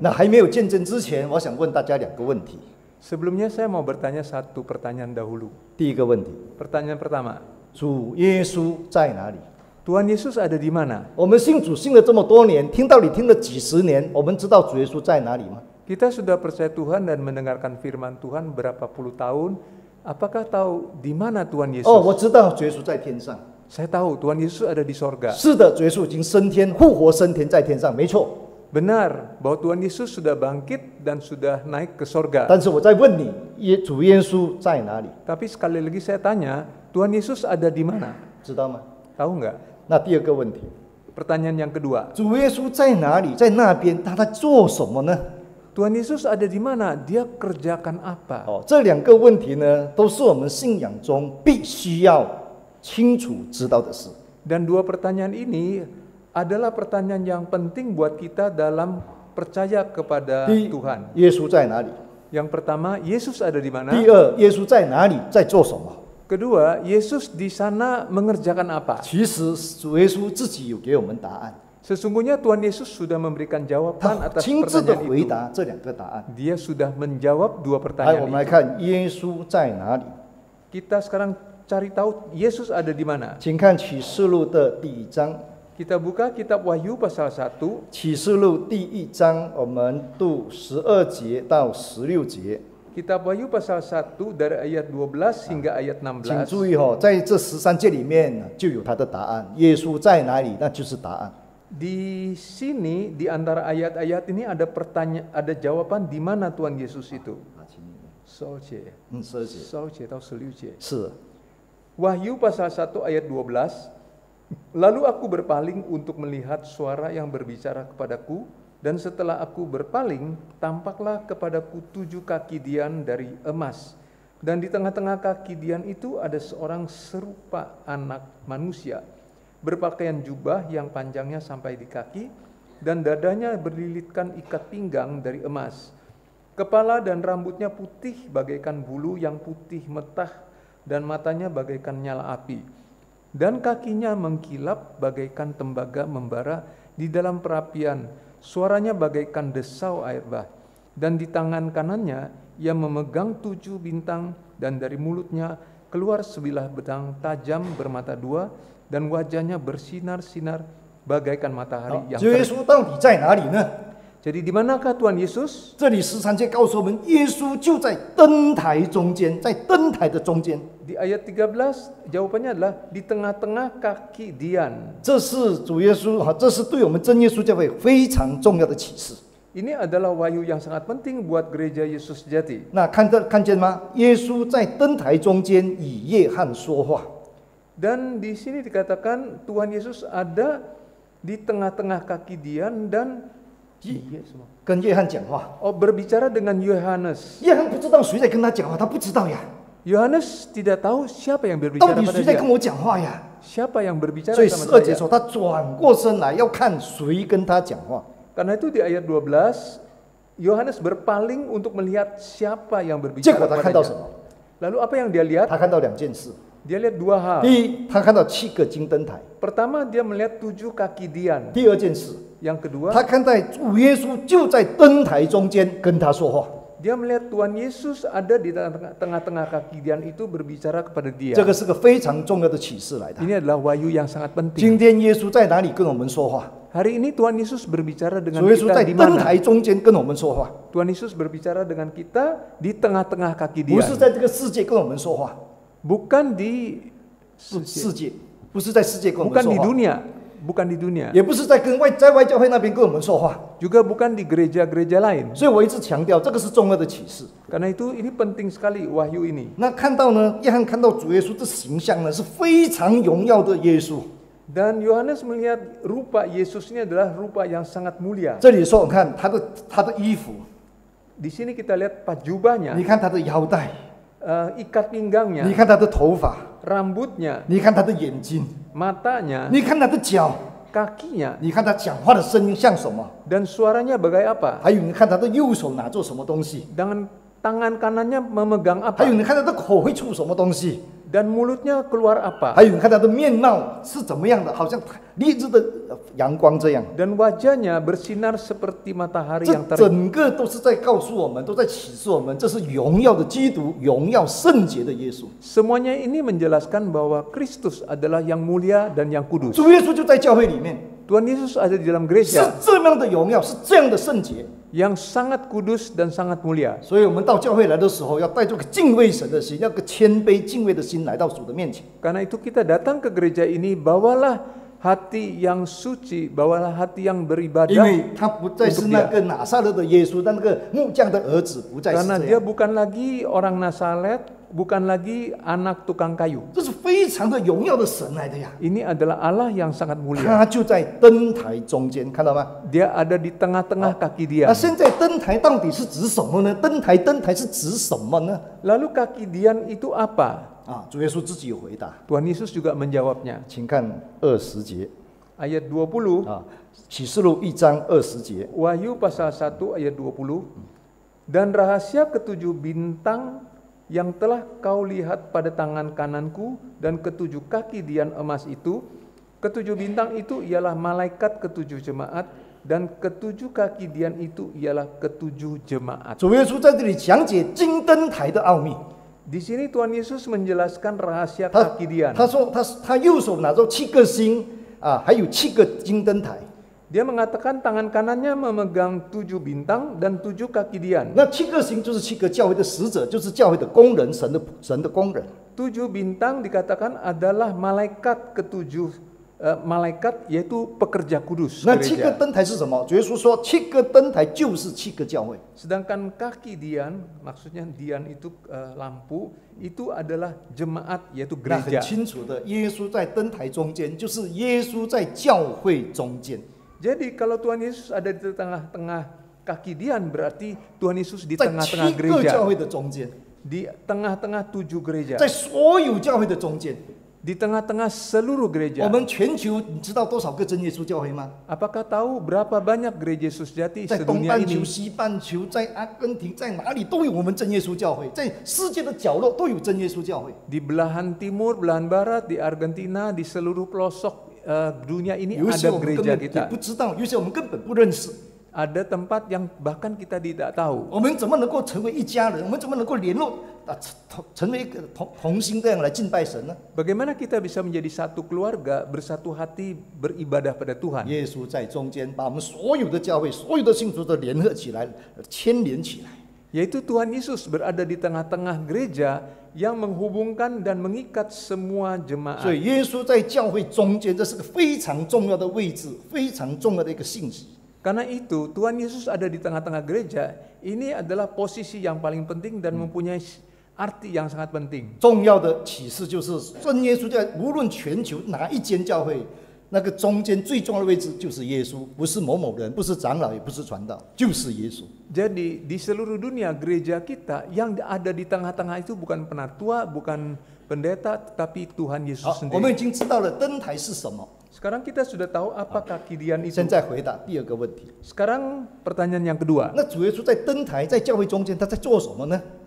Nah, 还没有见证之前，我想问大家两个问题。Sebelumnya saya mau bertanya satu pertanyaan dahulu. 第一个问题。Pertanyaan pertama. 主耶稣在哪里？Tuhan Yesus ada di mana？我们信主信了这么多年，听道理听了几十年，我们知道主耶稣在哪里吗？Kita sudah percaya Tuhan dan mendengarkan firman Tuhan berapa puluh tahun, apakah tahu di mana Tuhan Yesus？哦，我知道主耶稣在天上。Saya oh, tahu Tuhan Yesus ada di sorga。是的，主耶稣已经升天，复活升天在天上，没错。Benar bahwa Tuhan Yesus sudah bangkit dan sudah naik ke sorga. Tapi sekali lagi saya tanya, Tuhan Yesus ada di mana? Tahu nggak? Nah, Pertanyaan yang kedua. Tuhan Yesus ada di mana? Dia kerjakan apa? Oh, dua pertanyaan ini adalah pertanyaan yang penting buat kita dalam percaya kepada Di, Tuhan. Yesus 在哪里? Yang pertama, Yesus ada di mana? Eh, kedua, Yesus di sana mengerjakan apa? Sesungguhnya Tuhan Yesus sudah memberikan jawaban atas pertanyaan itu. Dia sudah menjawab dua pertanyaan 们来 kita sekarang cari tahu Yesus ada di mana. 请看启示录的第一章 kita buka kitab Wahyu pasal 1. Kisulu di ijang, omen tu 12 jie dao 16 Kitab Wahyu pasal 1 dari ayat 12 hingga ayat 16. 请注意哦,在这十三节里面就有它的答案。耶稣在哪里,那就是答案。di sini di antara ayat-ayat ini ada pertanya ada jawaban di mana Tuhan Yesus itu. Ah, hmm, Wahyu pasal 1 ayat 12. Lalu aku berpaling untuk melihat suara yang berbicara kepadaku, dan setelah aku berpaling, tampaklah kepadaku tujuh kaki dian dari emas. Dan di tengah-tengah kaki dian itu ada seorang serupa anak manusia, berpakaian jubah yang panjangnya sampai di kaki, dan dadanya berlilitkan ikat pinggang dari emas. Kepala dan rambutnya putih bagaikan bulu yang putih metah, dan matanya bagaikan nyala api.' dan kakinya mengkilap bagaikan tembaga membara di dalam perapian. Suaranya bagaikan desau air bah. Dan di tangan kanannya ia memegang tujuh bintang dan dari mulutnya keluar sebilah pedang tajam bermata dua dan wajahnya bersinar-sinar bagaikan matahari ah, yang terik jadi di manakah Tuhan Yesus? Di ayat 13 jawabannya adalah di tengah-tengah kaki Dian. Ini adalah wahyu yang sangat penting buat gereja Yesus sejati. Dan di sini dikatakan Tuhan Yesus ada di tengah-tengah kaki Dian dan 耶什么？跟约翰讲话。Oh, iya, kan berbicara dengan Yohanes. Iya, tidak tahu siapa yang berbicara pada dia. yang berbicara sama 二节 itu di ayat 12 Yohanes berpaling untuk melihat siapa yang berbicara 果他看到什 apa yang dia lihat? 他看到两件事：Dia lihat dua hal. Pertama, dia melihat tujuh kaki Dian. 第二件事，yang kedua, 他看到主耶稣就在灯台中间跟他说话。Dia melihat Tuhan Yesus ada di tengah-tengah kaki dia itu berbicara kepada dia. 这个是个非常重要的启示来的。Ini adalah wahyu yang sangat penting. Hari ini Tuhan Yesus berbicara dengan kita di mana? Tuhan Yesus berbicara dengan kita di tengah-tengah kaki dia. Bukan di 世界，不是在世界跟我们说话。Bukan di dunia, bukan di dunia. Juga bukan di gereja-gereja lain. Karena itu ini penting sekali wahyu ini. Dan Yohanes melihat rupa Yesus ini adalah rupa yang sangat mulia. Di sini kita lihat pajubahnya. Uh, ikat pinggangnya. Rambutnya matanya, 你看他的脚，kakinya, 你看他讲话的声音像什么？dan suaranya bagai apa? 还有你看他的右手拿着什么东西？Dengan Tangan kanannya memegang apa? Dan mulutnya keluar apa? Dan wajahnya bersinar seperti matahari yang terik. Semuanya ini menjelaskan bahwa Kristus adalah yang mulia dan yang kudus. Tuhan Yesus ada di dalam gereja yang sangat kudus dan sangat mulia. itu kita datang ke gereja ini bawalah hati yang suci, bawalah hati yang beribadah. Karena dia bukan lagi orang Nasaret bukan lagi anak tukang kayu. Ini adalah Allah yang sangat mulia. Dia ada di tengah-tengah kaki dia. Lalu kaki Dia itu apa? Tuhan Yesus juga menjawabnya. Ayat 20 Wahyu pasal 1 ayat 20. Dan rahasia ketujuh bintang yang telah kau lihat pada tangan kananku dan ketujuh kaki dian emas itu, ketujuh bintang itu ialah malaikat ketujuh jemaat dan ketujuh kaki dian itu ialah ketujuh jemaat. Di sini Tuhan Yesus menjelaskan rahasia kaki dian. dia dia mengatakan tangan kanannya memegang tujuh bintang dan tujuh kaki dian. tujuh bintang dikatakan adalah malaikat ketujuh uh, malaikat yaitu pekerja kudus. Sedangkan kaki dian, maksudnya dian itu eh, lampu, itu adalah jemaat yaitu gereja. Jadi kalau Tuhan Yesus ada di tengah-tengah kaki Dian berarti Tuhan Yesus di tengah-tengah gereja. Di tengah-tengah tujuh gereja. Di tengah-tengah seluruh gereja. Apakah tahu berapa banyak gereja Yesus jati sedunia ini? Di belahan timur, belahan barat, di Argentina, di seluruh pelosok Eh, dunia ini ada gereja kita. Ada tempat yang bahkan kita tidak tahu. Bagaimana kita bisa menjadi satu keluarga bersatu hati beribadah pada Tuhan? Yesus di Yesus 在中间把我们所有的教会、所有的信徒都联合起来，牵连起来。yaitu Tuhan Yesus berada di tengah-tengah gereja yang menghubungkan dan mengikat semua jemaat. Yesus 所以耶稣在教会中间，这是个非常重要的位置，非常重要的一个信息。Karena itu Tuhan Yesus ada di tengah-tengah gereja. Ini adalah posisi yang paling penting dan hmm. mempunyai arti yang sangat penting. 重要的启示就是，真耶稣在无论全球哪一间教会。那个中间最重要的位置就是耶稣，不是某某人，不是长老，也不是传道，就是耶稣。Jadi di seluruh dunia gereja kita yang ada di tengah-tengah itu bukan penatua, bukan pendeta, tetapi Tuhan Yesus sendiri. 好，我们已经知道了灯台是什么。Sekarang kita sudah tahu apa kakidian itu. Sekarang pertanyaan yang kedua.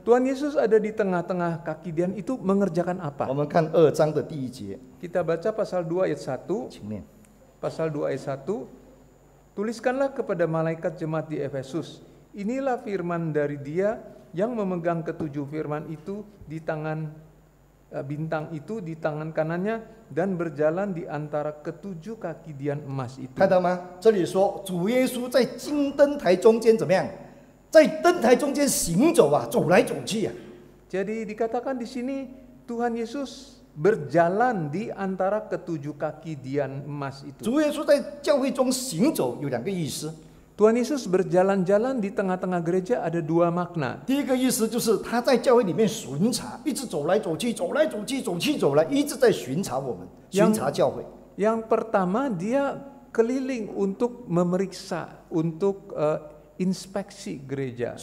Tuhan Yesus ada di tengah-tengah kaki Dian itu mengerjakan apa? Kita baca pasal 2 ayat 1. Pasal 2 ayat 1. Tuliskanlah kepada malaikat jemaat di Efesus. Inilah firman dari dia yang memegang ketujuh firman itu di tangan e, bintang itu di tangan kanannya dan berjalan di antara ketujuh kaki dian emas itu. 看到吗？这里说主耶稣在金灯台中间怎么样？在灯台中间行走啊，走来走去啊。Jadi dikatakan di sini Tuhan Yesus berjalan di antara ketujuh kaki dian emas itu. 主耶稣在教会中行走有两个意思。Tuhan Yesus berjalan-jalan di tengah-tengah gereja ada dua makna. 第一个意思就是他在教会里面巡查，一直走来走去，走来走去，走去走来，一直在巡查我们，巡查教会。Yang pertama dia keliling untuk memeriksa, untuk eh, inspeksi gereja.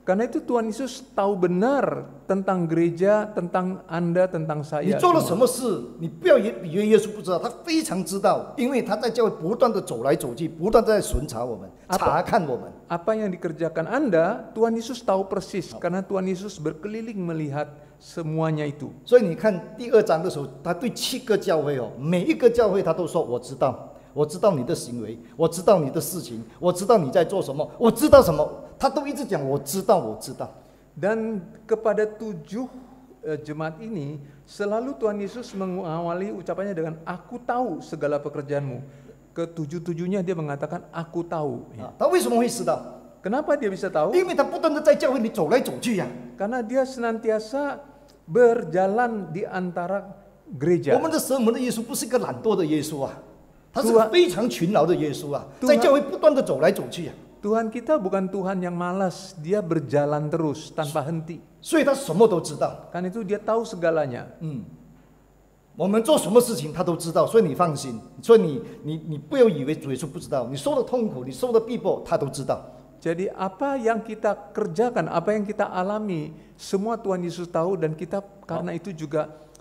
Karena itu Tuhan Yesus tahu benar tentang gereja, tentang Anda, tentang saya. 你做了什么事，你不要以以为耶稣不知道，他非常知道，因为他在教会不断的走来走去，不断在巡查我们、查看我们。Apa yang dikerjakan Anda, Tuhan Yesus tahu persis, karena Tuhan Yesus berkeliling melihat semuanya itu. 我知道你的行为，我知道你的事情，我知道你在做什么，我知道什么。他都一直讲我知道，我知道。Dan kepada tujuh eh, jemaat ini selalu Tuhan Yesus mengawali ucapannya dengan aku tahu segala pekerjaanmu. Ketujuh-tujuhnya dia mengatakan aku tahu. Ya. Ah, tahu, Kenapa dia bisa tahu? Karena dia senantiasa berjalan di antara gereja. 我们的神，我们的耶稣不是一个懒惰的耶稣啊。他是非常勤劳的耶稣啊，在教会不断的走来走去啊。Tuhan kita bukan Tuhan yang malas, dia berjalan terus tanpa henti。所以，他什么都知道。k a n itu dia tahu segalanya。嗯，我们做什么事情他都知道，所以你放心，所以你你你不要以为主耶稣不知道，你受的痛苦，你受的逼迫，他都知道。Jadi apa yang kita kerjakan, apa yang kita alami, semua Tuhan Yesus tahu dan kita karena itu juga。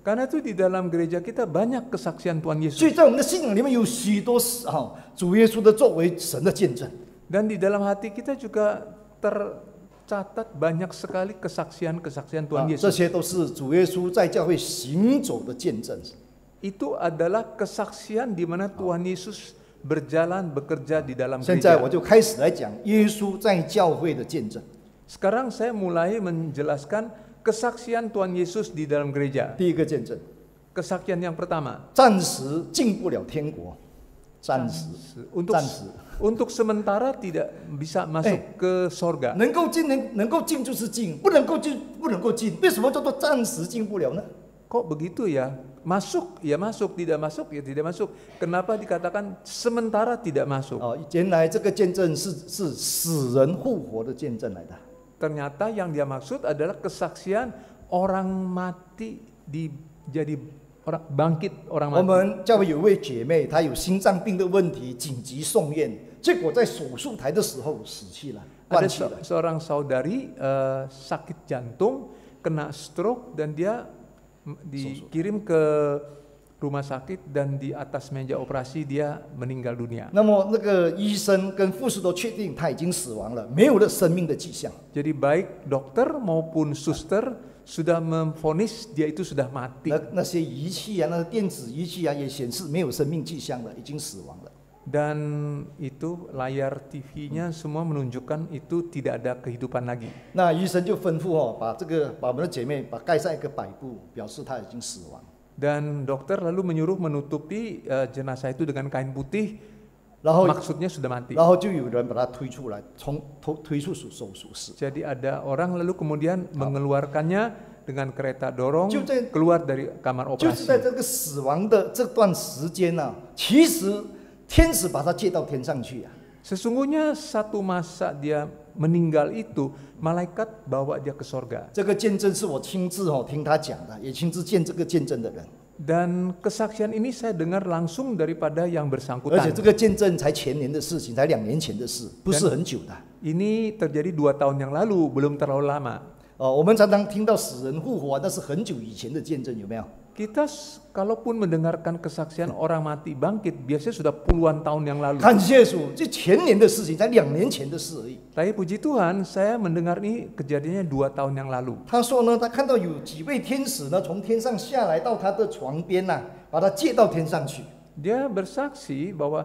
karena itu di dalam gereja kita banyak kesaksian Tuhan Yesus. Dan di dalam hati kita juga tercatat banyak sekali kesaksian-kesaksian Tuhan Yesus. Itu adalah kesaksian di mana Tuhan Yesus berjalan bekerja di dalam gereja. Sekarang saya mulai menjelaskan Kesaksian Tuhan Yesus di dalam gereja. Kesaksian yang pertama, untuk untuk sementara tidak bisa masuk ke sorga. Kok begitu ya? Masuk ya masuk, tidak masuk ya tidak masuk. Kenapa dikatakan sementara tidak masuk? 哦，原来这个见证是是死人复活的见证来的。Ternyata yang dia maksud adalah kesaksian orang mati di jadi orang bangkit orang mati. 我们教会有一位姐妹，她有心脏病的问题，紧急送院，结果在手术台的时候死去了，灌气了。Ada seorang saudari uh, sakit jantung, kena stroke dan dia dikirim ke rumah sakit dan di atas meja operasi dia meninggal dunia. Jadi baik dokter maupun suster sudah memfonis dia itu sudah mati. Dan itu layar TV-nya semua menunjukkan itu tidak ada kehidupan lagi. Nah, 医生就吩咐哦，把这个把我们的姐妹把盖上一个百布，表示她已经死亡。dan dokter lalu menyuruh menutupi uh, jenazah itu dengan kain putih. Maksudnya sudah mati. Jadi ada orang lalu kemudian mengeluarkannya dengan kereta dorong keluar dari kamar operasi. Sesungguhnya satu masa dia meninggal itu, malaikat bawa dia ke sorga. Dan kesaksian ini saya dengar langsung daripada yang bersangkutan. ini terjadi dua tahun yang lalu, belum terlalu lama. 哦，我们常常听到死人复活，那是很久以前的见证，有没有？kita sekalipun mendengarkan kesaksian orang mati bangkit biasanya sudah puluhan tahun yang lalu。感谢主，这前年的事情，才两年前的事而已。哎，puji Tuhan，saya mendengar ini kejadiannya dua tahun yang lalu。他说呢，他看到有几位天使呢，从天上下来到他的床边呐，把他借到天上去。dia bersaksi bahwa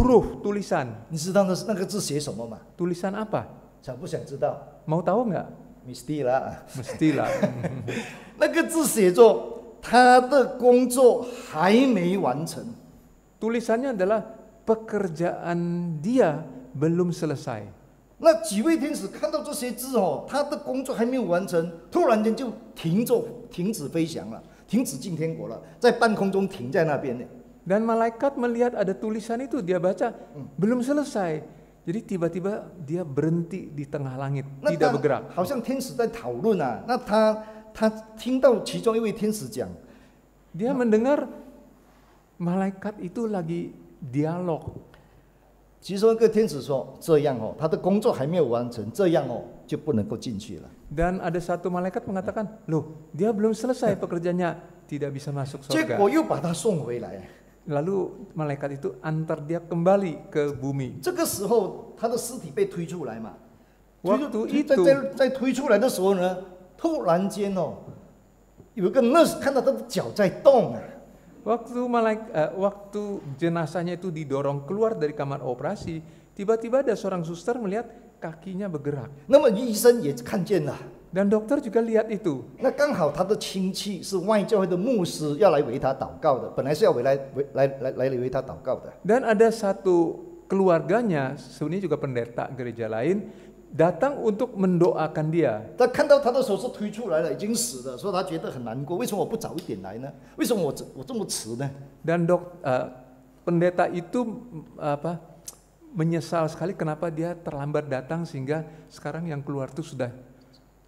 buruh tulisan，你知道那那个字写什么吗？tulisan apa？想不想知道？想知道吗？Mesti lah。Mesti lah。那个字写作，他的工作还没完成。tulisannya adalah pekerjaan dia belum selesai。那几位天使看到这些字哦，他的工作还没有完成，突然间就停住，停止飞翔了，停止进天国了，在半空中停在那边呢。Dan malaikat melihat ada tulisan itu, dia baca, hmm. belum selesai. jadi tiba-tiba dia berhenti di tengah langit, nah, tidak bergerak. Nah, dia nah. mendengar malaikat itu lagi dialog。其中一个天使说：“这样哦，他的工作还没有完成，这样哦就不能够进去了。” Dan ada satu malaikat mengatakan, loh, dia belum selesai pekerjaannya, tidak bisa masuk surga. 结果又把他送回来。lalu malaikat itu antar dia kembali ke bumi. Waktu itu waktu jenazahnya itu didorong keluar dari kamar operasi, tiba-tiba ada seorang suster melihat kakinya bergerak. 那么医生也看见了。dan dokter juga lihat itu. Nah, 刚好他的亲戚是外教会的牧师，要来为他祷告的，本来是要为来为来来来为他祷告的。Dan ada satu keluarganya, sebenarnya juga pendeta gereja lain, datang untuk mendoakan dia. Dia dok uh, pendeta itu mm, apa menyesal sekali kenapa dia terlambat datang sehingga sekarang yang keluar itu sudah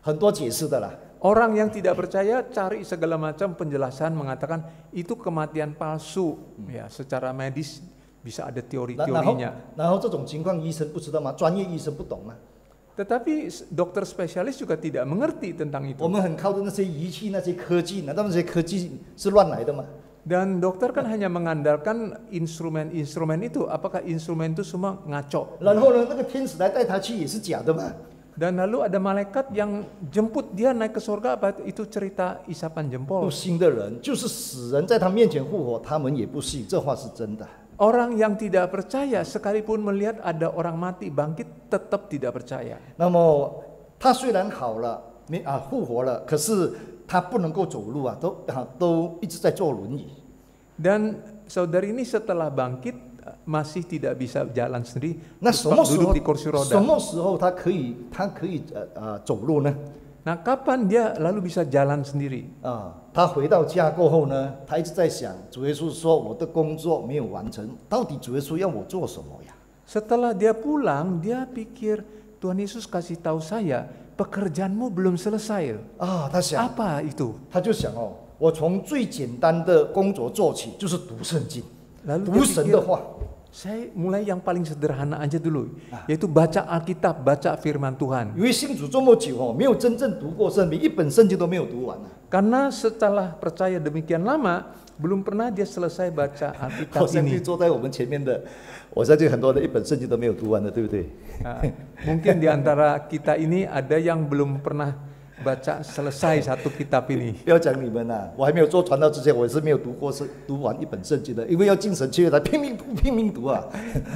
很多解释的啦。Orang yang tidak percaya cari segala macam penjelasan mengatakan itu kematian palsu ya secara medis bisa ada teori-teorinya. Nah, nah, nah, nah, Tetapi dokter spesialis juga tidak mengerti tentang itu. Dan dokter kan hanya mengandalkan instrumen-instrumen itu. Apakah instrumen itu semua ngaco? Dan lalu ada malaikat yang jemput dia naik ke surga apa itu cerita isapan jempol. Orang yang tidak percaya sekalipun melihat ada orang mati bangkit tetap tidak percaya. Dan saudari ini setelah bangkit masih tidak bisa jalan sendiri, nah, duduk di kursi roda. Eh, eh, nah, kapan dia lalu bisa jalan sendiri? Ah, dia pulang, dia pikir Tuhan Yesus kasih tahu saya pekerjaanmu belum selesai. Apa itu? 他就想哦，我从最简单的工作做起，就是读圣经。Lalu Tuh dia pikir, saya mulai yang paling sederhana aja dulu, ah. yaitu baca Alkitab, baca firman Tuhan. Karena setelah percaya demikian lama, belum pernah dia selesai baca Alkitab ini. mungkin di antara kita ini ada yang belum pernah baca selesai satu kitab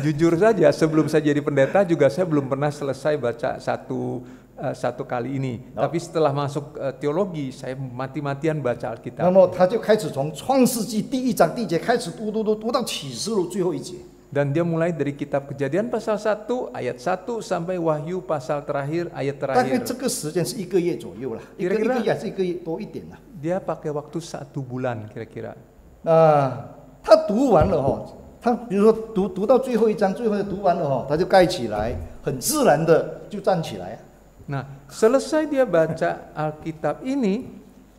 Jujur saja, sebelum saya jadi pendeta juga saya belum pernah selesai baca satu Uh, satu kali ini. No. Tapi setelah masuk uh, teologi, saya mati-matian baca Alkitab. Dan dia mulai dari kitab Kejadian pasal 1 ayat 1 sampai Wahyu pasal terakhir ayat terakhir. Kira-kira ya, dia pakai waktu satu bulan kira-kira. Nah, Nah, selesai dia baca Alkitab ini,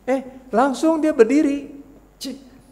eh langsung dia berdiri.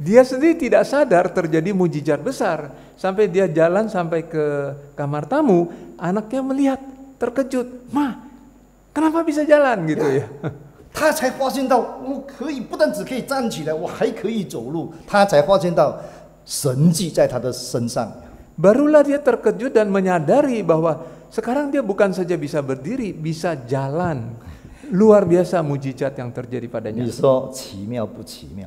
Dia sendiri tidak sadar terjadi mujizat besar sampai dia jalan sampai ke kamar tamu, anaknya melihat terkejut, "Ma, kenapa bisa jalan?" gitu ya. ya. 他才发现到，我可以不但只可以站起来，我还可以走路。他才发现到神迹在他的身上。Barulah dia terkejut dan menyadari bahwa sekarang dia bukan saja bisa berdiri, bisa jalan. Luar biasa mujizat yang terjadi padanya. 你说奇妙不奇妙？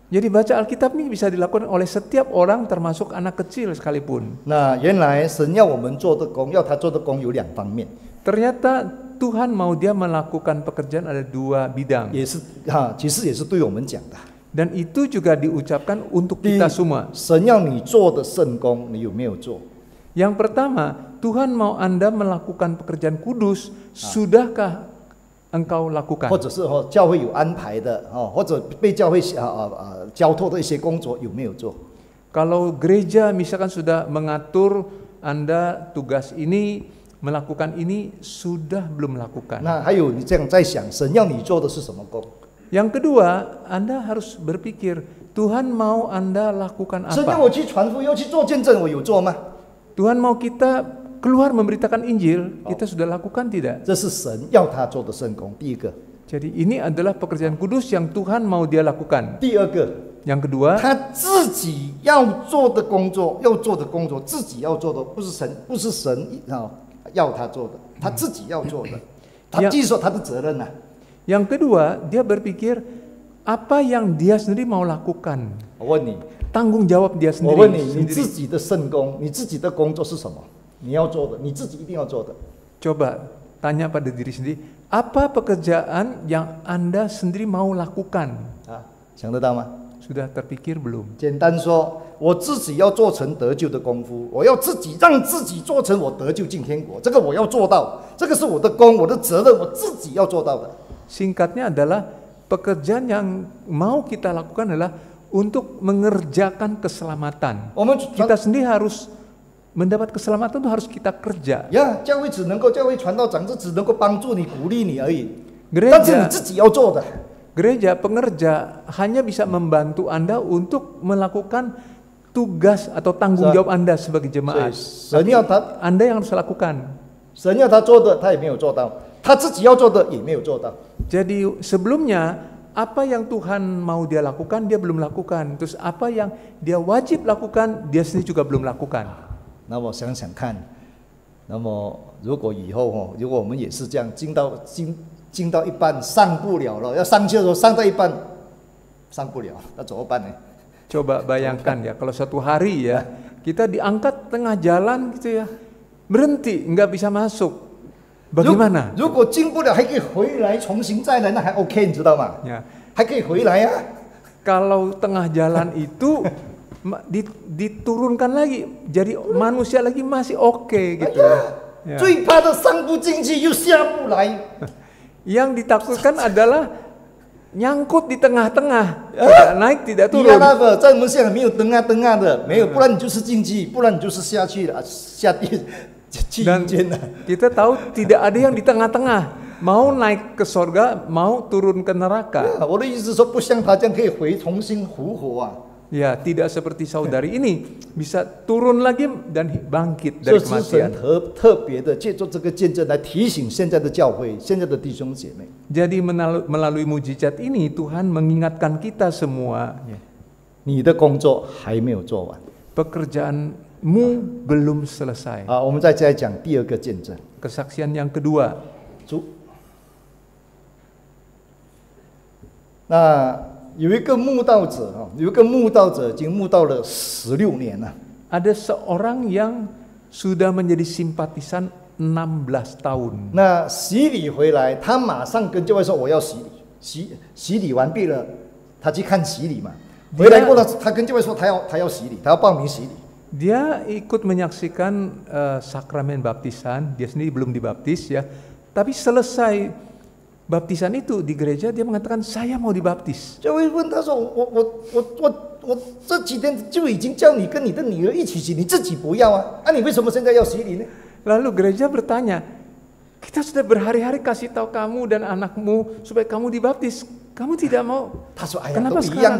Jadi baca Alkitab ini bisa dilakukan oleh setiap orang termasuk anak kecil sekalipun. Nah, Tuhan mau dia melakukan pekerjaan ada dua bidang. Dan itu juga diucapkan untuk kita semua. Yang pertama, Tuhan mau Anda melakukan pekerjaan kudus, sudahkah engkau lakukan，或者是哦教会有安排的哦，或者被教会啊啊啊交托的一些工作有没有做？Kalau gereja misalkan sudah mengatur anda tugas ini melakukan ini sudah belum melakukan. Nah, kedua, Anda harus berpikir Tuhan mau Anda lakukan apa? Tuhan mau kita keluar memberitakan Injil, oh. kita sudah lakukan tidak? Jadi ini adalah pekerjaan kudus yang Tuhan mau dia lakukan. Yang kedua, yang, kedua, dia berpikir apa yang dia sendiri mau lakukan. Tanggung jawab dia sendiri. 你自己的工作是什么?你要做的，你自己一定要做的。Coba tanya pada diri sendiri, apa pekerjaan yang Anda sendiri mau lakukan? Ah, Sudah terpikir belum? 简单说，我自己要做成得救的功夫，我要自己让自己做成我得救进天国，这个我要做到，这个是我的功，我的责任，我自己要做到的。Singkatnya adalah pekerjaan yang mau kita lakukan adalah untuk mengerjakan keselamatan. Kita sendiri harus mendapat keselamatan itu harus kita kerja. Ya, gereja, gereja pengerja hanya bisa membantu anda untuk melakukan tugas atau tanggung jawab anda sebagai jemaat. Anda yang harus lakukan. Jadi sebelumnya apa yang Tuhan mau dia lakukan dia belum lakukan. Terus apa yang dia wajib lakukan dia sendiri juga belum lakukan. 那么想想看，那么如果以后哈，如果我们也是这样进到进进到一半上不了了，要上去的时候上到一半上不了，那就 o п а Coba bayangkan ya，kalau satu hari ya kita diangkat tengah jalan gitu ya，berhenti nggak bisa masuk，bagaimana？如果进不了，还可以回来重新再来，那还 OK，你知道吗？Yeah，还可以回来呀。Kalau tengah jalan itu。diturunkan lagi jadi manusia lagi masih oke okay, gitu. Iya. Ya. Yang ditakutkan adalah nyangkut di tengah-tengah, tidak eh? ya, naik tidak turun. Iya iya. ah, Dan kita tahu tidak ada yang di tengah-tengah mau naik ke sorga, mau turun ke neraka. Ya, Ya, tidak seperti saudari ini bisa turun lagi dan bangkit dari kematian. Jadi melalui mujizat ini Tuhan mengingatkan kita semua. pekerjaanmu belum selesai. Kesaksian yang kedua。主，那。有一个慕道者啊，有一个慕道者已经慕道了十六年了。Ada seorang yang sudah menjadi simpatisan 16 tahun. 那洗礼回来，他马上跟教会说我要洗礼，洗洗礼完毕了，他去看洗礼嘛。回来过了，他跟教会说他要他要洗礼，他要报名洗礼。Dia ikut menyaksikan、uh, eh, sakramen baptisan, dia sendiri belum dibaptis ya, tapi selesai baptisan itu di gereja dia mengatakan saya mau dibaptis. Lalu gereja bertanya, kita sudah berhari-hari kasih tahu kamu dan anakmu supaya kamu dibaptis. Kamu tidak mau. Kenapa sekarang?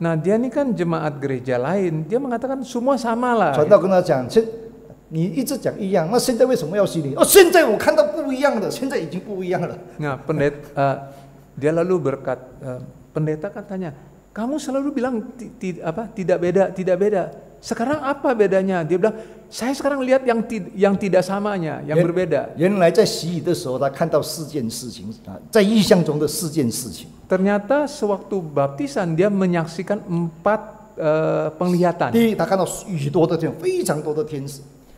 Nah dia ini kan jemaat gereja lain. Dia mengatakan semua sama lah. Contoh 你一直讲一样，那现在为什么要洗礼？哦，现在我看到不一样的，现在已经不一样了。Nah, eh, lalu berkat eh, pendeta katanya, kamu selalu bilang tidak beda, tidak beda. Sekarang apa bedanya? Dia bilang, saya sekarang lihat yang ti, yang tidak samanya, yang berbeda. 原来在洗礼的时候，他看到四件事情啊，在意象中的四件事情。Ternyata sewaktu baptisan dia menyaksikan empat eh, penglihatan. 第一，他看到许多的天，非常多的天使。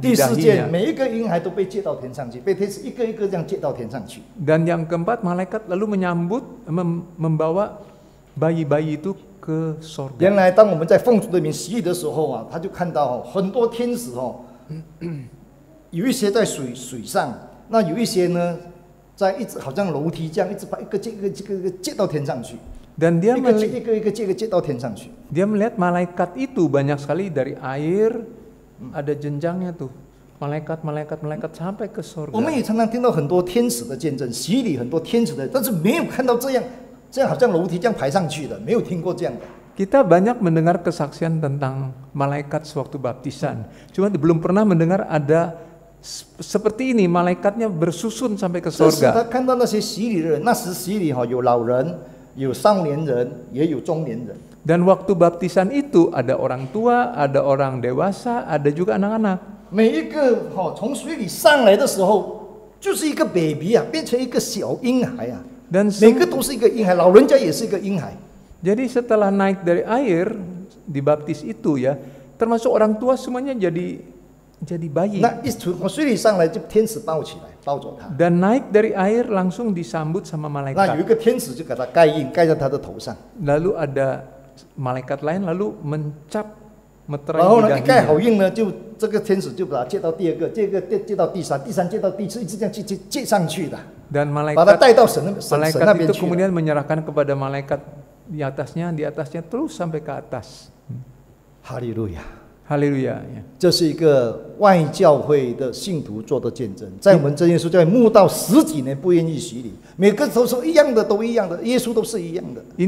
第四件，每一个婴孩都被接到天上去，被天使一个一个这样接到天上去。dan yang keempat, malaikat lalu menyambut, membawa bayi-bayi itu ke sorga. 原来当我们在奉主的名洗礼的时候啊，他就看到很多天使哦，有一些在水水上，那有一些呢在一直好像楼梯这样一直把一个接一个接接到天上去。Dan dia melihat Dia melihat malaikat itu banyak sekali dari air hmm. ada jenjangnya tuh. Malaikat, malaikat, malaikat sampai ke surga. Kita banyak mendengar kesaksian tentang malaikat sewaktu baptisan. Cuma belum pernah mendengar ada seperti ini malaikatnya bersusun sampai ke surga. Dan waktu baptisan itu ada orang tua, ada orang dewasa, ada juga anak-anak. 每一个哈从水里上来的时候，就是一个 baby 啊，变成一个小婴孩啊。Dan 每个都是一个婴孩，老人家也是一个婴孩。Jadi setelah naik dari air dibaptis itu ya, termasuk orang tua semuanya jadi jadi bayi. Nah, Dan naik dari air langsung disambut sama malaikat. Lalu ada malaikat lain lalu mencap meterai Dan malaikat, malaikat itu kemudian menyerahkan kepada malaikat di atasnya, di atasnya terus sampai ke atas. Haleluya. Ini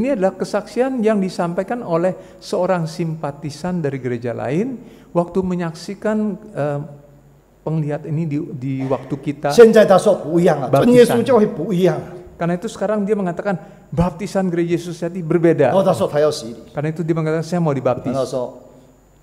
adalah kesaksian yang disampaikan oleh seorang simpatisan dari gereja lain waktu menyaksikan uh, penglihat ini di, di waktu kita. itu sekarang dia mengatakan baptisan gereja Yesus jadi berbeda. Oh, itu dia mengatakan saya mau dibaptis.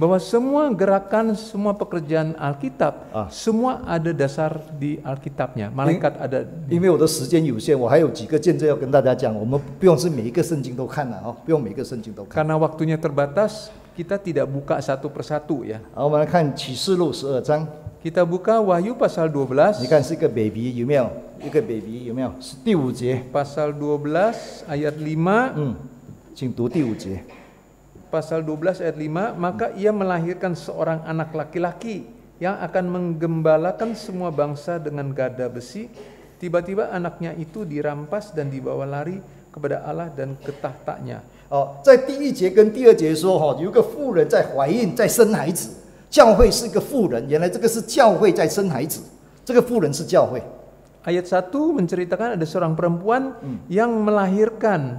bahwa semua gerakan, semua pekerjaan Alkitab, ah. semua ada dasar di Alkitabnya. Malaikat ada. Karena waktunya terbatas, kita tidak buka satu persatu ya. Kita buka Wahyu pasal 12. 你看是一个 baby 有没有？一个 baby Pasal 12 ayat 5. 嗯，请读第五节。pasal 12 ayat 5, maka ia melahirkan seorang anak laki-laki yang akan menggembalakan semua bangsa dengan gada besi. Tiba-tiba anaknya itu dirampas dan dibawa lari kepada Allah dan ke tahtanya. Oh, 在第一节跟第二节说，哈，有一个妇人在怀孕，在生孩子。教会是一个妇人，原来这个是教会在生孩子，这个妇人是教会。Ayat 1 menceritakan ada seorang perempuan hmm. yang melahirkan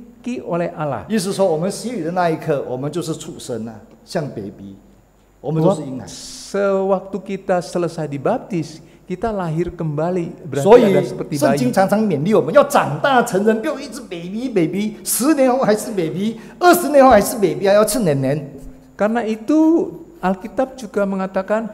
diperbaiki oleh Allah. Sewaktu kita selesai dibaptis, kita lahir kembali berarti ada seperti bayi. Karena itu Alkitab juga mengatakan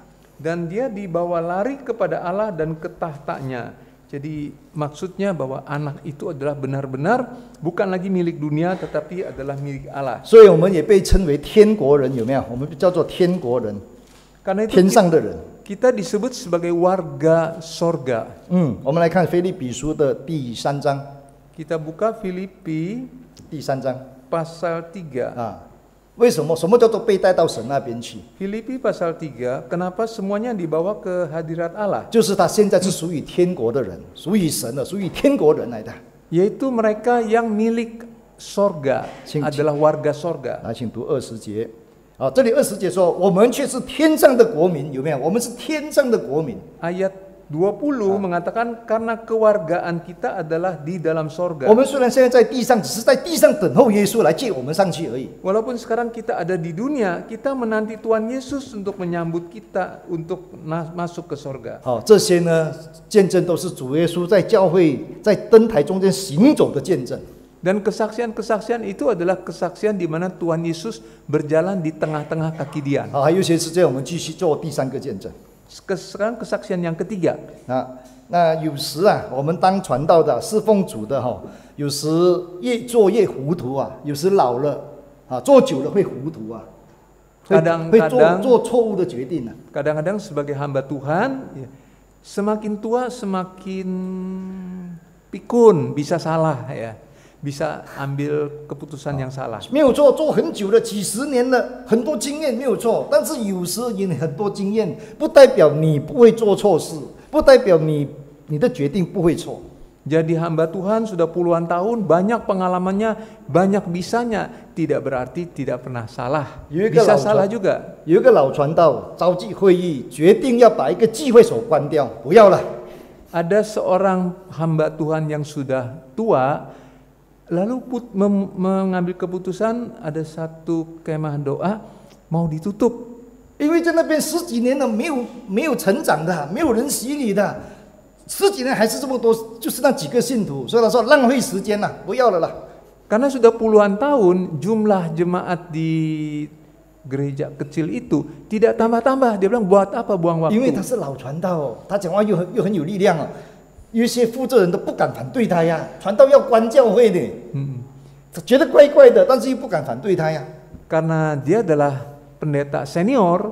dan dia dibawa lari kepada Allah dan ke tahtanya. Jadi maksudnya bahwa anak itu adalah benar-benar bukan lagi milik dunia tetapi adalah milik Allah. Karena itu kita, disebut sebagai warga sorga. Hmm, kita buka Filipi pasal 3. Filipi pasal 3, kenapa semuanya dibawa ke hadirat Allah? Yaitu mereka yang milik sorga adalah warga sorga. 20 ah. mengatakan karena kewargaan kita adalah di dalam sorga. Walaupun sekarang kita ada di dunia, kita menanti Tuhan Yesus untuk menyambut kita untuk masuk ke sorga. dan kesaksian kesaksian-kesaksian itu adalah kesaksian di mana Tuhan Yesus berjalan di tengah-tengah kaki dia. 好，还有些时间我们继续做第三个见证。sekarang kesaksian yang ketiga. Nah, kadang kadang sebagai hamba Tuhan, ya, semakin tua semakin pikun bisa salah ya bisa ambil keputusan yang salah. Jadi hamba Tuhan sudah puluhan tahun, banyak pengalamannya, banyak bisanya, tidak berarti tidak pernah salah. Bisa salah juga. Ada seorang hamba Tuhan yang sudah tua lalu put, mem, mengambil keputusan ada satu kemah doa mau ditutup. Karena sudah puluhan tahun jumlah jemaat di gereja kecil itu tidak tambah-tambah. Dia bilang buat apa buang waktu? 有些负责人都不敢反对他呀，传道要关教会的，嗯，觉得怪怪的，但是又不敢反对他呀。Karena dia adalah pendeta senior,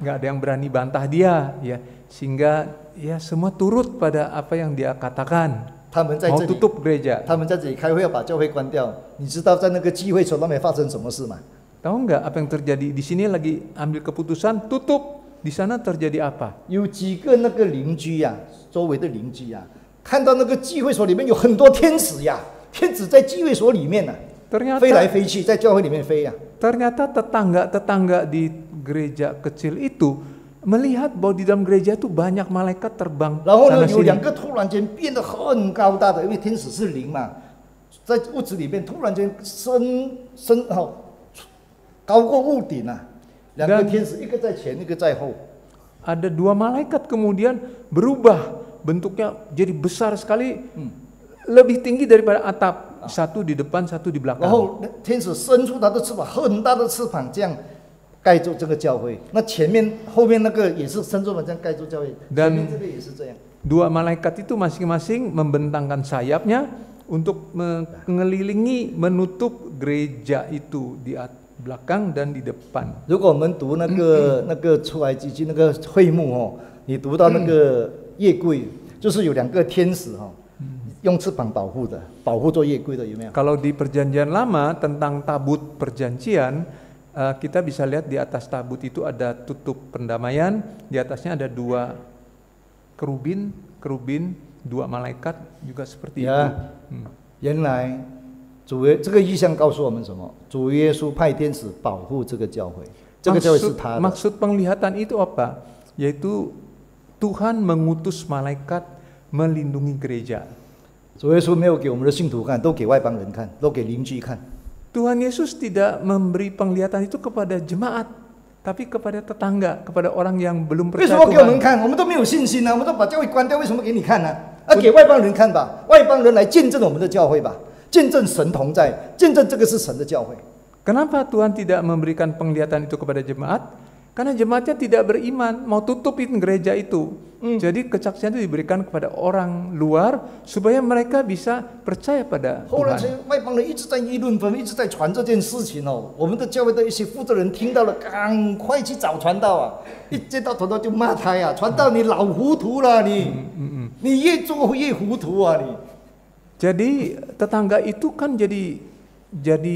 nggak ada yang berani bantah dia, ya, sehingga ya semua turut pada apa yang dia katakan. 他们在这里 tutup gereja. 他们在这里开会要把教会关掉，你知道在那个聚会所那边发生什么事吗？Tahu nggak apa yang terjadi di sini lagi ambil keputusan tutup di sana terjadi apa? 有几个那个邻居呀、啊，周围的邻居呀、啊。ternyata tetangga tetangga-tetangga di gereja kecil itu melihat bahwa di dalam gereja itu banyak malaikat terbang. 然后呢，有两个突然间变得很高大的，因为天使是灵嘛，在屋子里面突然间升升哦，高过屋顶啊，两个天使，一个在前，一个在后。Ada dua malaikat kemudian berubah bentuknya jadi besar sekali, hmm. lebih tinggi daripada atap. Ah. Satu di depan, satu di belakang. Eh, dan dua malaikat itu masing-masing membentangkan sayapnya untuk mengelilingi menutup gereja itu di belakang dan di depan. Jika kita baca 那个那个出埃及记那个会幕哦，你读到那个夜柜，就是有两个天使哈、哦，用翅膀保护的，保护做夜柜的有没有？Kalau di perjanjian lama tentang tabut perjanjian uh, kita bisa lihat di atas tabut itu ada tutup pendamaian, di atasnya ada dua kerubin, kerubin dua malaikat juga seperti ya, itu. Hmm. 原来主耶这个意象告诉我们什么？主耶稣派天使保护这个教会，这个教会是他的。Maksud penglihatan itu apa? Yaitu Tuhan mengutus malaikat melindungi gereja. Tuhan Yesus tidak memberi penglihatan itu kepada jemaat, tapi kepada tetangga, kepada orang yang belum percaya Kenapa Tuhan tidak memberikan penglihatan itu kepada jemaat? Karena jemaatnya tidak beriman, mau tutupin gereja itu. Hmm. Jadi kesaksian itu diberikan kepada orang luar supaya mereka bisa percaya pada Tuhan. Jadi tetangga itu kan jadi jadi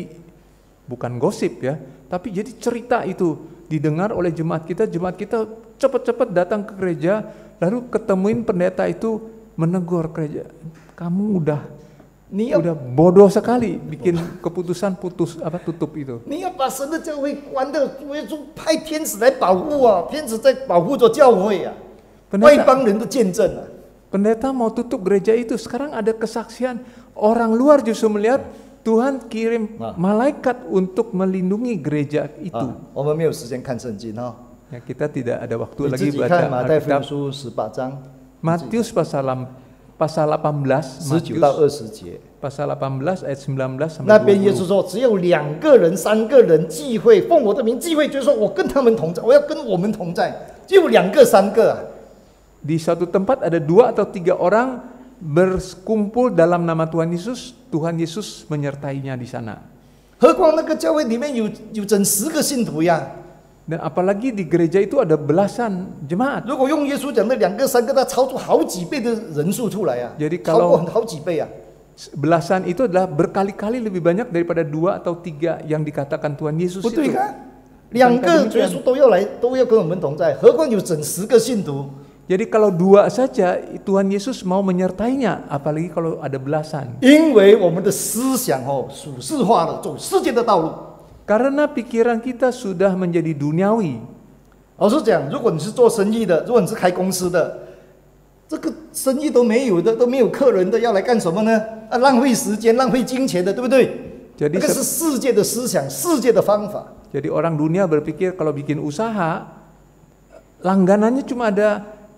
bukan gosip ya, tapi jadi cerita itu didengar oleh jemaat kita, jemaat kita cepat-cepat datang ke gereja, lalu ketemuin pendeta itu menegur gereja, kamu udah Niap, udah bodoh sekali bikin keputusan putus apa tutup itu. pendeta mau tutup gereja itu, sekarang ada kesaksian orang luar justru melihat Tuhan kirim ah. malaikat untuk melindungi gereja itu. Ah, oh, oh, ya, kita tidak ada waktu lagi baca Matius pasal pasal 18 Matius eh, pasal 18 ayat 19 sampai 20. 那边耶稣说，只有两个人、三个人聚会，奉我的名聚会，就是说我跟他们同在，我要跟我们同在。只有两个、三个啊。Di satu tempat ada dua atau tiga orang berkumpul dalam nama Tuhan Yesus, Tuhan Yesus menyertainya di sana. Dan apalagi di gereja itu ada belasan jemaat. Jadi kalau belasan itu adalah berkali-kali lebih banyak daripada dua atau tiga yang dikatakan Tuhan Yesus itu. 两个耶稣都要来，都要跟我们同在，何况有整十个信徒。Oh, jadi kalau dua saja Tuhan Yesus mau menyertainya, apalagi kalau ada belasan. Karena pikiran kita sudah menjadi duniawi. Jadi, orang dunia berpikir kalau bikin usaha langganannya cuma ada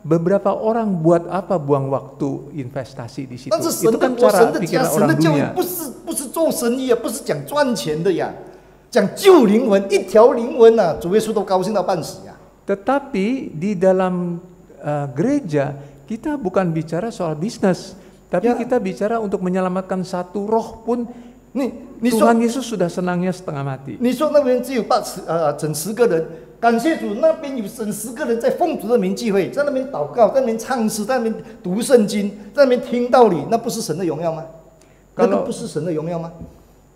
beberapa orang buat apa buang waktu investasi di situ? Itu kan cara pikiran orang dunia. Tetapi di dalam eh, gereja kita bukan bicara soal bisnis, tapi ya. kita bicara untuk menyelamatkan satu roh pun. Nih, Tuhan Yesus sudah senangnya setengah mati. 感谢主，那边有整十个人在奉主的名聚会，在那边祷告，在那边唱诗，在那边读圣经，在那边听道理，那不是神的荣耀吗？那个不是神的荣耀吗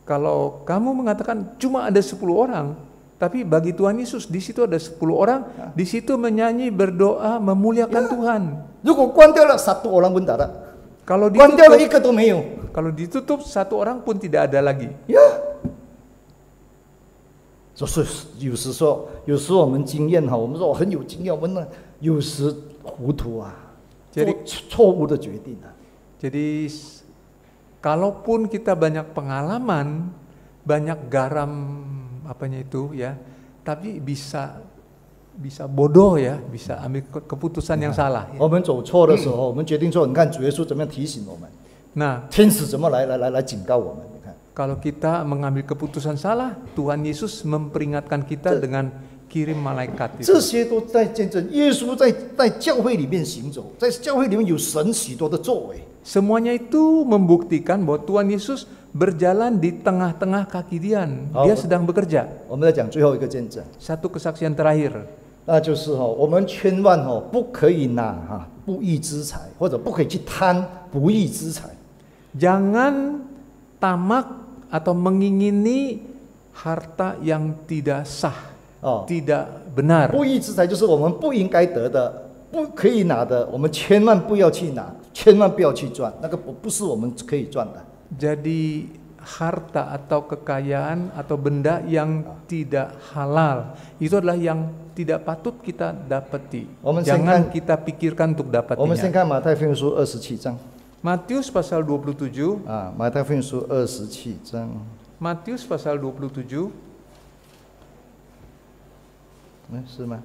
？Kalau kamu mengatakan cuma ada 10 orang, tapi bagi Tuhan Yesus di situ ada 10 orang, ya. di situ menyanyi, berdoa, memuliakan ya. Tuhan. satu orang pun tidak ada. Kalau ditutup, kalau ditutup satu orang pun tidak ada lagi. Ya. 就是有时说，有时我们经验哈，我们说我很有经验，我们呢有时糊涂啊，做错误的决定啊。jadi kalaupun kita banyak pengalaman, banyak garam apa-nye itu ya, tapi bisa bisa bodoh ya, bisa ambil keputusan yang salah。我们走天使怎么来来来来警告我们？Kalau kita mengambil keputusan salah, Tuhan Yesus memperingatkan kita dengan kirim malaikat. Itu. 这些都在见证耶稣在在教会里面行走，在教会里面有神许多的作为。Semuanya itu membuktikan bahwa Tuhan Yesus berjalan di tengah-tengah kaki Dian. Dia sedang bekerja. Satu kesaksian terakhir. 那就是哈、哦，我们千万哈、哦、不可以拿哈、不义之财，或者不可以去贪不义之财。Jangan tamak atau mengingini harta yang tidak sah, oh. tidak benar. Jadi harta atau kekayaan atau benda yang ah. tidak halal itu adalah yang tidak patut kita dapati. Jangan kita pikirkan untuk dapatinya. 我们先看马太福音书二十七章。马太福音书二十七章。马太福音书二十七章。嗯，是吗？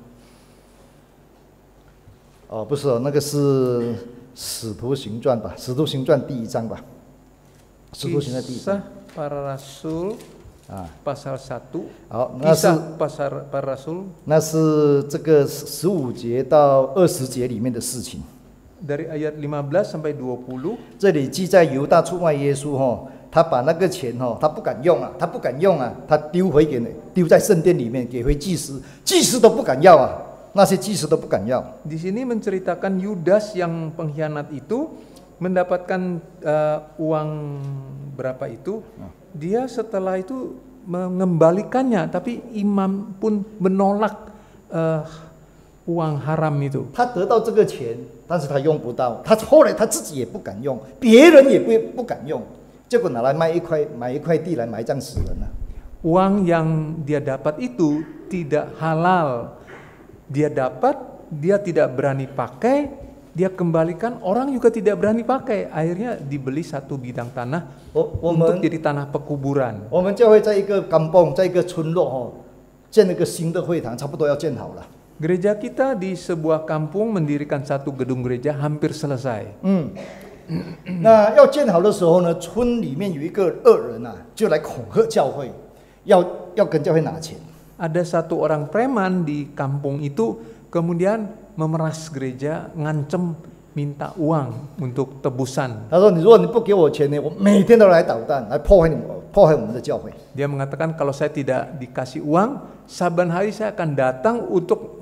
哦，不是，哦，那个是《使徒行传》吧，《使徒行传》第一章吧，《使徒行传》第一章。Parasul，啊，第1章。好，那是第1章。Parasul，那是这个十五节到二十节里面的事情。dari ayat 15 sampai 20. Jadi, jika Yuda Yesus, Di sini menceritakan Yudas yang pengkhianat itu mendapatkan uh, uang berapa itu, nah. dia setelah itu mengembalikannya, tapi imam pun menolak uh, uang haram itu. uang, yang dia dapat itu tidak halal. Dia dapat, dia tidak berani pakai, dia kembalikan orang juga tidak berani pakai. Akhirnya dibeli satu bidang tanah untuk jadi tanah pekuburan. 我们教会在一个 kampung，在一个村落哦，建了个新的会堂，差不多要建好了。Gereja kita di sebuah kampung mendirikan satu gedung gereja hampir selesai. Hmm. 那要建好的时候呢，村里面有一个恶人啊，就来恐吓教会，要要跟教会拿钱。Ada satu orang preman di kampung itu kemudian memeras gereja, ngancem minta uang untuk tebusan. Dia mengatakan kalau saya tidak dikasih uang, saban hari saya akan datang untuk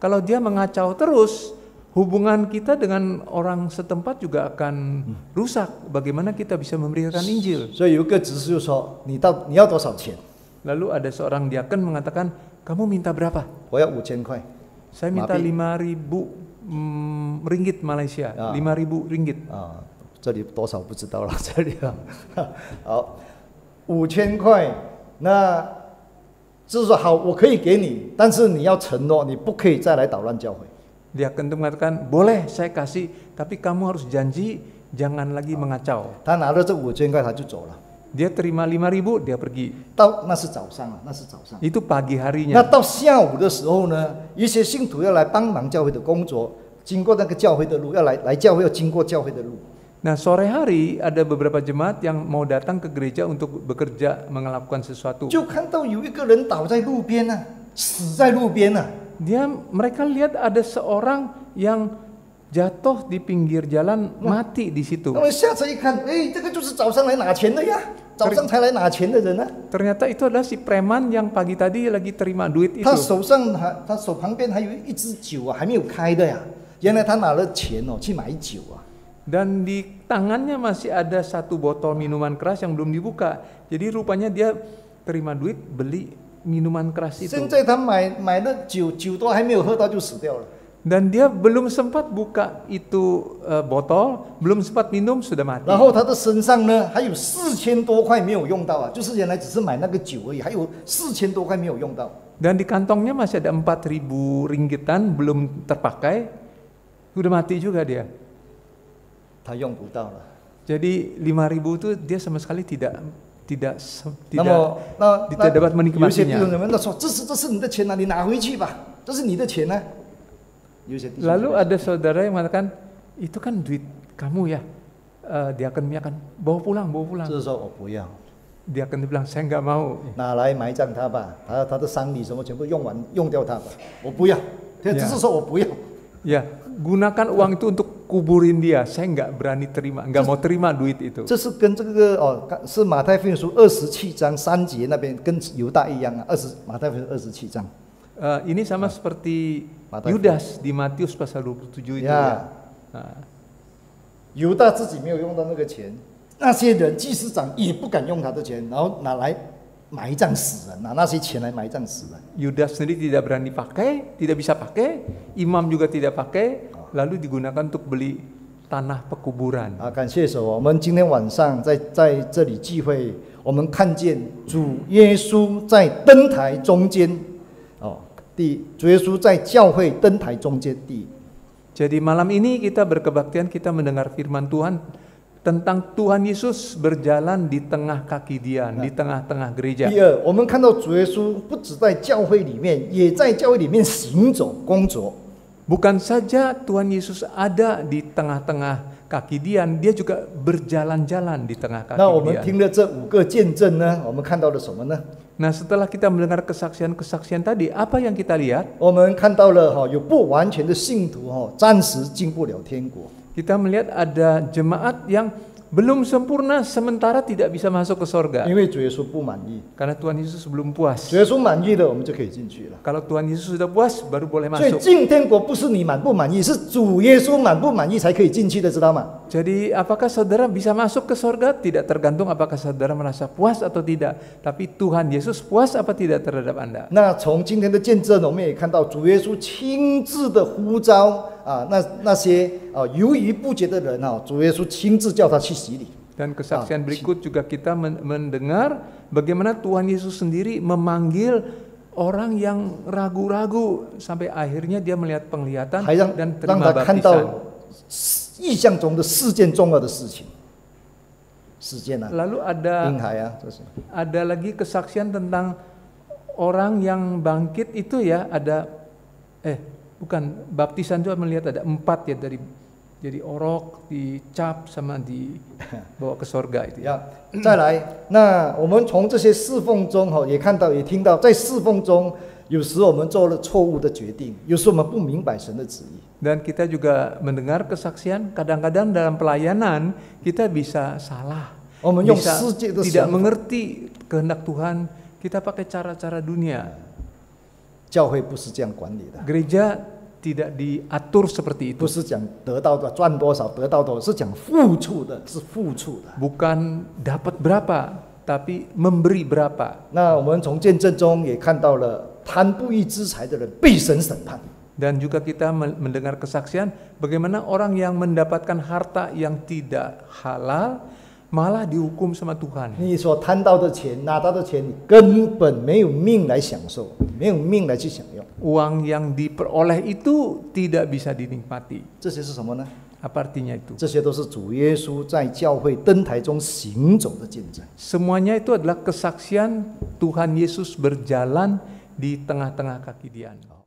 Kalau dia mengacau terus, hubungan kita dengan orang setempat juga akan hmm. rusak. Bagaimana kita bisa memberitakan Injil? Lalu ada seorang diaken mengatakan, kamu minta berapa? Saya minta mm, ah. lima ribu ringgit Malaysia, lima ribu ringgit. ringgit. 就是说好，我可以给你，但是你要承诺，你不可以再来捣乱教会。Dia akan mengatakan, boleh saya kasih, tapi kamu harus janji jangan lagi mengacau. terima lima ribu, dia pergi. Tahu, itu pagi harinya. Itu itu 那到下午的时候呢，一些信徒要来帮忙教会的工作，经过那个教会的路，要来来教会，要经过教会的路。Nah sore hari ada beberapa jemaat yang mau datang ke gereja untuk bekerja melakukan sesuatu. Dia mereka lihat ada seorang yang jatuh di pinggir jalan mati di situ. Ternyata itu adalah si preman yang pagi tadi lagi terima duit itu dan di tangannya masih ada satu botol minuman keras yang belum dibuka. Jadi rupanya dia terima duit beli minuman keras itu. Dan dia belum sempat buka itu uh, botol, belum sempat minum sudah mati. Dan di kantongnya masih ada 4000 ringgitan belum terpakai, sudah mati juga dia. 他用不到了。Jadi ribu itu dia sama sekali tidak tidak tidak ada saudara yang mengatakan, itu kan duit kamu ya. Eh, dia akan bawa pulang, bawa pulang. akan bilang, saya nggak Yeah gunakan uang itu untuk kuburin dia. Saya nggak berani terima, nggak mau terima duit itu. ini sama ah. seperti Yudas di Matius pasal 27 itu ya. Nah. Ya. 犹大自己没有用到那个钱，那些人祭司长也不敢用他的钱，然后拿来 sendiri tidak berani pakai, tidak bisa pakai, imam juga tidak pakai, lalu digunakan untuk beli tanah pekuburan. 啊，感谢神！我们今天晚上在在这里聚会，我们看见主耶稣在灯台中间，哦，第主耶稣在教会灯台中间第。Jadi malam ini kita berkebaktian kita mendengar firman Tuhan tentang Tuhan Yesus berjalan di tengah kaki dia, di ah. tengah-tengah gereja. melihat Tuhan Yesus hanya di di gereja, tetapi juga gereja. Bukan saja Tuhan Yesus ada di tengah-tengah kaki Dian, dia juga berjalan-jalan di tengah kaki Dian. Nah, setelah kita mendengar kesaksian-kesaksian tadi, apa yang kita lihat? Kita melihat ada jemaat yang belum sempurna sementara tidak bisa masuk ke sorga. Karena Tuhan Yesus belum puas. Kalau Tuhan Yesus sudah puas, baru boleh masuk. Jadi apakah saudara bisa masuk ke sorga tidak tergantung apakah saudara merasa puas atau tidak, tapi Tuhan Yesus puas apa tidak terhadap anda. Nah, kita. Kan 啊，那那些啊犹疑不决的人啊，主耶稣亲自叫他去洗礼。Dan kesaksian berikut juga kita mendengar bagaimana Tuhan Yesus sendiri memanggil orang yang ragu-ragu sampai akhirnya dia melihat penglihatan dan terima baptisan. Lalu ada ada lagi kesaksian tentang orang yang bangkit itu ya ada eh bukan baptisan juga melihat ada empat ya dari jadi orok dicap sama dibawa ke sorga itu. Ya, nah, kita juga mendengar kesaksian kadang-kadang dalam pelayanan kita bisa salah, oh, bisa tidak mengerti kehendak Tuhan, kita pakai cara-cara dunia. Ya. 教会不是这样管理的。Gereja tidak diatur seperti itu. 不是讲得到的赚多少，得到多少是讲付出的，是付出的。Bukan dapat berapa, tapi memberi berapa. 那我们从见证中也看到了贪不义之财的人被神审判。Dan juga kita mendengar kesaksian bagaimana orang yang mendapatkan harta yang tidak halal malah dihukum sama Tuhan. uang yang diperoleh itu tidak bisa dinikmati. apa artinya itu? Semuanya itu adalah kesaksian Tuhan Yesus berjalan di tengah-tengah kaki dia.